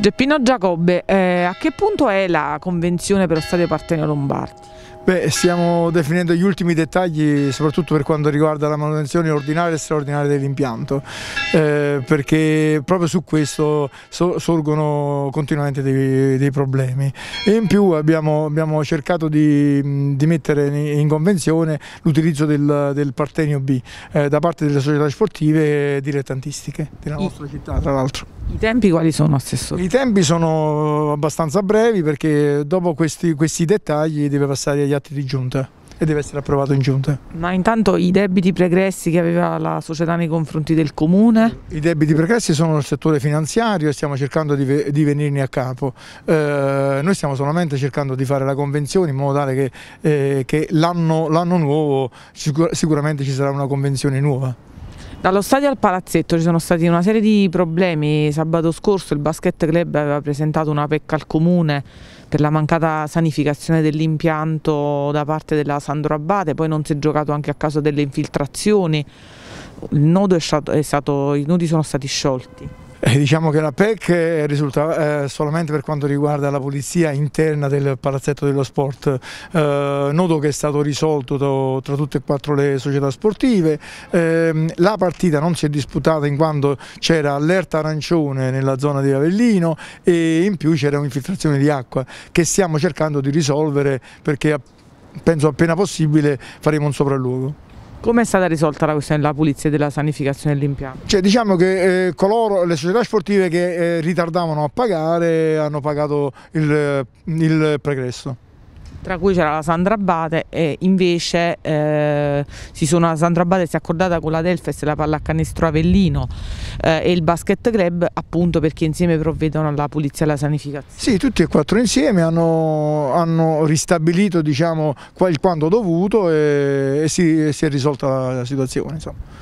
Geppino Giacobbe, eh, a che punto è la convenzione per lo Stadio Partenio Lombardi? Beh, stiamo definendo gli ultimi dettagli soprattutto per quanto riguarda la manutenzione ordinaria e straordinaria dell'impianto eh, perché proprio su questo so sorgono continuamente dei, dei, problemi e in più abbiamo, abbiamo cercato di, di, mettere in convenzione l'utilizzo del, del, Partenio B eh, da parte delle società sportive dilettantistiche della nostra città tra l'altro. I tempi quali sono, Assessore? I tempi sono abbastanza brevi perché dopo questi, questi dettagli deve passare agli atti di giunta e deve essere approvato in giunta. Ma intanto i debiti pregressi che aveva la società nei confronti del comune? I debiti pregressi sono nel settore finanziario e stiamo cercando di, di venirne a capo. Eh, noi stiamo solamente cercando di fare la convenzione in modo tale che, eh, che l'anno nuovo sicur sicuramente ci sarà una convenzione nuova. Dallo stadio al palazzetto ci sono stati una serie di problemi. Sabato scorso il Basket Club aveva presentato una pecca al comune per la mancata sanificazione dell'impianto da parte della Sandro Abbate, poi non si è giocato anche a causa delle infiltrazioni. Stato, stato, I nodi sono stati sciolti. Eh, diciamo che la PEC risulta eh, solamente per quanto riguarda la pulizia interna del palazzetto dello sport, eh, nodo che è stato risolto tra tutte e quattro le società sportive, ehm, la partita non si è disputata in quanto c'era allerta arancione nella zona di Avellino e in più c'era un'infiltrazione di acqua che stiamo cercando di risolvere perché penso appena possibile faremo un sopralluogo. Come è stata risolta la questione della pulizia e della sanificazione dell'impianto? Cioè, diciamo che eh, coloro, le società sportive che eh, ritardavano a pagare hanno pagato il, il pregresso tra cui c'era la Sandra Abate e invece eh, si sono, la Sandra Abate si è accordata con la Delfes, la pallacanestro Avellino eh, e il basket club appunto perché insieme provvedono alla pulizia e alla sanificazione. Sì, tutti e quattro insieme hanno, hanno ristabilito diciamo, quando dovuto e, e, si, e, si, è risolta la situazione. Insomma.